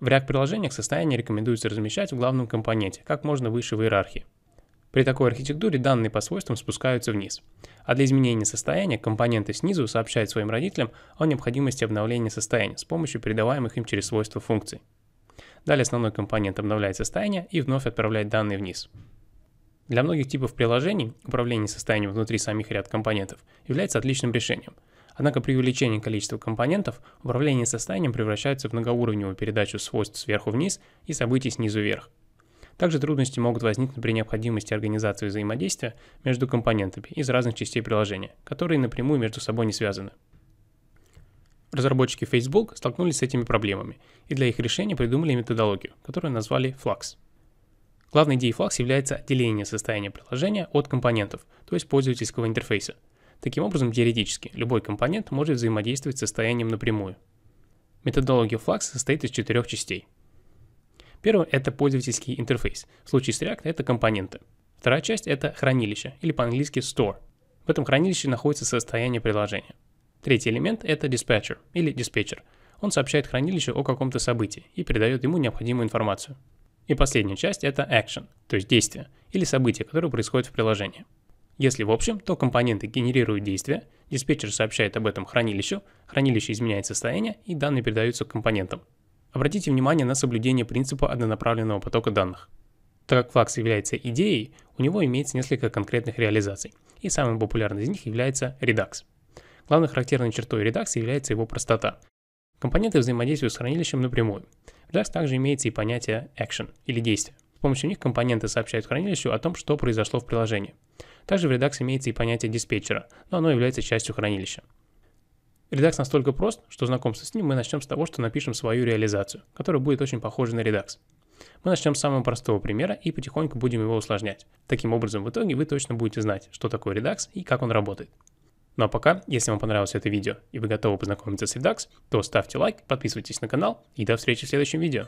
В React-приложениях состояние рекомендуется размещать в главном компоненте, как можно выше в иерархии. При такой архитектуре данные по свойствам спускаются вниз, а для изменения состояния компоненты снизу сообщают своим родителям о необходимости обновления состояния с помощью передаваемых им через свойства функций. Далее основной компонент обновляет состояние и вновь отправляет данные вниз. Для многих типов приложений управление состоянием внутри самих ряд компонентов является отличным решением – Однако при увеличении количества компонентов управление состоянием превращается в многоуровневую передачу свойств сверху вниз и событий снизу вверх. Также трудности могут возникнуть при необходимости организации взаимодействия между компонентами из разных частей приложения, которые напрямую между собой не связаны. Разработчики Facebook столкнулись с этими проблемами и для их решения придумали методологию, которую назвали Flux. Главной идеей Flux является отделение состояния приложения от компонентов, то есть пользовательского интерфейса – Таким образом, теоретически, любой компонент может взаимодействовать с состоянием напрямую. Методология Flux состоит из четырех частей. Первое – это пользовательский интерфейс. В случае с React – это компоненты. Вторая часть – это хранилище, или по-английски store. В этом хранилище находится состояние приложения. Третий элемент – это dispatcher или диспетчер. Он сообщает хранилищу о каком-то событии и передает ему необходимую информацию. И последняя часть – это action, то есть действие, или событие, которое происходит в приложении. Если в общем, то компоненты генерируют действия, диспетчер сообщает об этом хранилищу, хранилище изменяет состояние и данные передаются компонентам. Обратите внимание на соблюдение принципа однонаправленного потока данных. Так как Flux является идеей, у него имеется несколько конкретных реализаций, и самым популярным из них является Redux. Главной характерной чертой Redux является его простота. Компоненты взаимодействуют с хранилищем напрямую. В Redux также имеется и понятие action или действие. С помощью них компоненты сообщают хранилищу о том, что произошло в приложении. Также в Redux имеется и понятие диспетчера, но оно является частью хранилища. Redux настолько прост, что знакомство с ним мы начнем с того, что напишем свою реализацию, которая будет очень похожа на Redux. Мы начнем с самого простого примера и потихоньку будем его усложнять. Таким образом, в итоге вы точно будете знать, что такое Redux и как он работает. Ну а пока, если вам понравилось это видео и вы готовы познакомиться с Redux, то ставьте лайк, подписывайтесь на канал и до встречи в следующем видео.